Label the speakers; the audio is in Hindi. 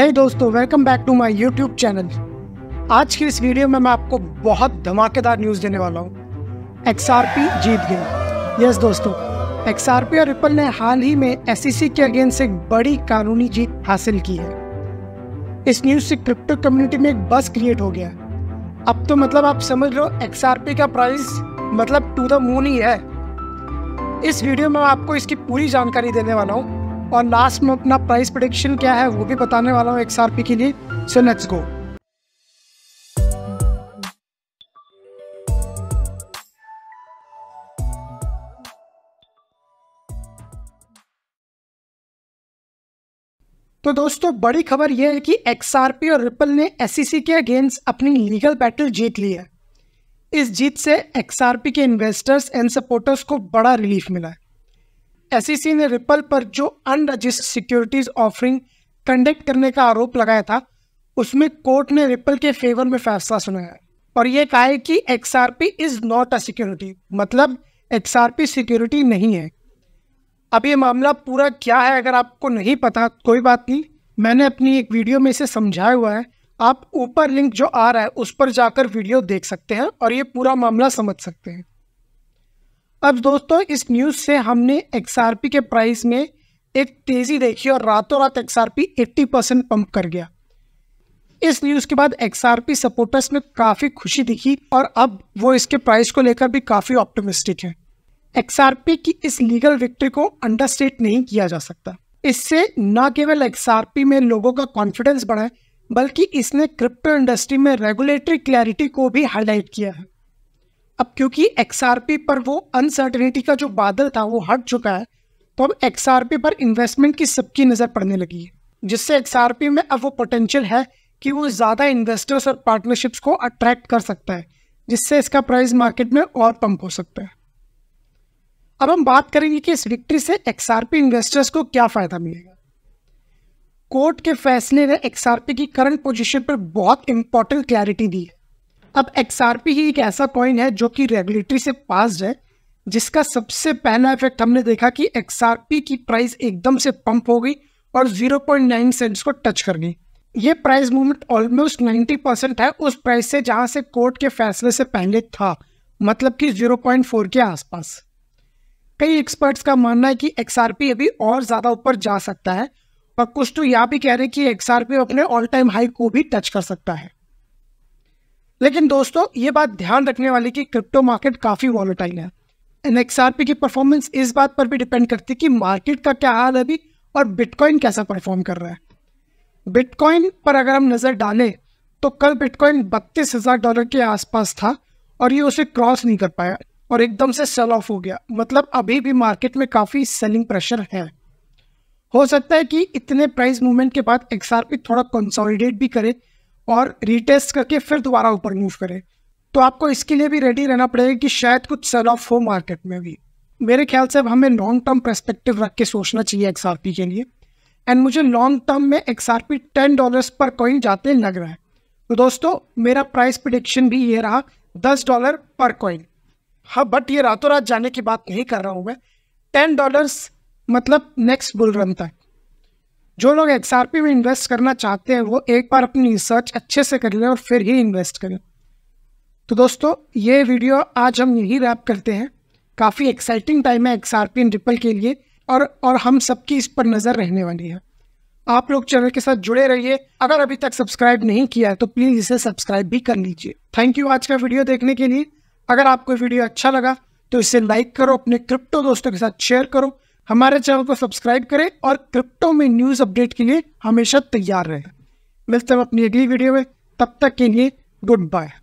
Speaker 1: हे hey दोस्तों welcome back to my YouTube channel आज की इस वीडियो में मैं आपको बहुत धमाकेदार न्यूज़ देने वाला हूँ एक्स जीत गई यस दोस्तों एक्स और रिपल ने हाल ही में एस e के अगेंस्ट एक बड़ी कानूनी जीत हासिल की है इस न्यूज़ से क्रिप्टो कम्युनिटी में एक बस क्रिएट हो गया अब तो मतलब आप समझ लो एक्स का प्राइस मतलब टू द मून ही है इस वीडियो में मैं आपको इसकी पूरी जानकारी देने वाला हूँ और लास्ट में अपना प्राइस प्रोडिक्शन क्या है वो भी बताने वाला हूँ एक्स के लिए सो लेट्स गो तो दोस्तों बड़ी खबर यह है कि एक्सआरपी और रिपल ने सी e के अगेंस्ट अपनी लीगल बैटल जीत ली है इस जीत से एक्सआरपी के इन्वेस्टर्स एंड सपोर्टर्स को बड़ा रिलीफ मिला है सी ने रिपल पर जो अनरजिस्टर्ड सिक्योरिटीज ऑफरिंग कंडक्ट करने का आरोप लगाया था उसमें कोर्ट ने रिपल के फेवर में फैसला सुनाया और ये कहा है कि X R P is not a security मतलब एक्स आर पी सिक्योरिटी नहीं है अब ये मामला पूरा क्या है अगर आपको नहीं पता कोई बात नहीं मैंने अपनी एक वीडियो में इसे समझाया हुआ है आप ऊपर लिंक जो आ रहा है उस पर जाकर वीडियो देख सकते हैं और ये पूरा मामला समझ सकते हैं अब दोस्तों इस न्यूज़ से हमने एक्सआरपी के प्राइस में एक तेज़ी देखी और रातों रात एक्सआरपी 80 परसेंट पंप कर गया इस न्यूज़ के बाद पी सपोर्टर्स में काफ़ी खुशी दिखी और अब वो इसके प्राइस को लेकर भी काफ़ी ऑप्टोमिस्टिक हैं पी की इस लीगल विक्ट्री को अंडरस्टेट नहीं किया जा सकता इससे न केवल पी में लोगों का कॉन्फिडेंस बढ़ा है बल्कि इसने क्रिप्टो इंडस्ट्री में रेगुलेटरी क्लैरिटी को भी हाईलाइट किया है अब क्योंकि एक्स पर वो अनसर्टेनिटी का जो बादल था वो हट चुका है तो अब एक्स पर इन्वेस्टमेंट की सबकी नज़र पड़ने लगी है जिससे एक्स में अब वो पोटेंशियल है कि वो ज़्यादा इन्वेस्टर्स और पार्टनरशिप्स को अट्रैक्ट कर सकता है जिससे इसका प्राइस मार्केट में और पंप हो सकता है अब हम बात करेंगे कि इस विक्ट्री से एक्स इन्वेस्टर्स को क्या फ़ायदा मिलेगा कोर्ट के फैसले ने एक्सआरपी की करंट पोजीशन पर बहुत इंपॉर्टेंट क्लैरिटी दी है अब पी ही एक ऐसा कॉइन है जो कि रेगुलेटरी से पास है जिसका सबसे पहला इफेक्ट हमने देखा कि पी की प्राइस एकदम से पंप हो गई और 0.9 सेंट्स को टच कर गई ये प्राइस मूवमेंट ऑलमोस्ट 90 परसेंट है उस प्राइस से जहाँ से कोर्ट के फैसले से पहले था मतलब कि 0.4 के आसपास कई एक्सपर्ट्स का मानना है कि पी अभी और ज़्यादा ऊपर जा सकता है और कुछ तो यह भी कह रहे हैं कि पी अपने ऑल टाइम हाई को भी टच कर सकता है लेकिन दोस्तों ये बात ध्यान रखने वाली कि क्रिप्टो मार्केट काफ़ी वॉलेटाइल है एन एक्सआरपी की परफॉर्मेंस इस बात पर भी डिपेंड करती है कि मार्केट का क्या हाल है अभी और बिटकॉइन कैसा परफॉर्म कर रहा है बिटकॉइन पर अगर हम नज़र डालें तो कल बिटकॉइन बत्तीस हज़ार डॉलर के आसपास था और ये उसे क्रॉस नहीं कर पाया और एकदम से सेल ऑफ हो गया मतलब अभी भी मार्केट में काफ़ी सेलिंग प्रेशर है हो सकता है कि इतने प्राइस मूवमेंट के बाद एक्सआरपी थोड़ा कंसोलिडेट भी करे और रीटेस्ट करके फिर दोबारा ऊपर मूव करे तो आपको इसके लिए भी रेडी रहना पड़ेगा कि शायद कुछ सेल ऑफ हो मार्केट में भी मेरे ख्याल से अब हमें लॉन्ग टर्म परस्पेक्टिव रख के सोचना चाहिए एक्स के लिए एंड मुझे लॉन्ग टर्म में X R P ten dollars पर कॉइन जाते लग रहा है तो दोस्तों मेरा प्राइस प्रडिक्शन भी ये रहा दस डॉलर पर कॉइन हाँ बट ये रातों रात जाने की बात नहीं कर रहा हूँ मैं टेन डॉलर्स मतलब नेक्स्ट बुल रन तक जो लोग एक्स में इन्वेस्ट करना चाहते हैं वो एक बार अपनी रिसर्च अच्छे से कर लें और फिर ही इन्वेस्ट करें तो दोस्तों ये वीडियो आज हम यही रैप करते हैं काफ़ी एक्साइटिंग टाइम है X R P and Ripple के लिए और और हम सबकी इस पर नज़र रहने वाली है आप लोग चैनल के साथ जुड़े रहिए अगर अभी तक सब्सक्राइब नहीं किया है तो प्लीज़ इसे सब्सक्राइब भी कर लीजिए थैंक यू आज का वीडियो देखने के लिए अगर आपको वीडियो अच्छा लगा तो इसे लाइक करो अपने क्रिप्टो दोस्तों के साथ शेयर करो हमारे चैनल को सब्सक्राइब करें और क्रिप्टो में न्यूज़ अपडेट के लिए हमेशा तैयार रहें मिलते हैं अपनी अगली वीडियो में तब तक के लिए गुड बाय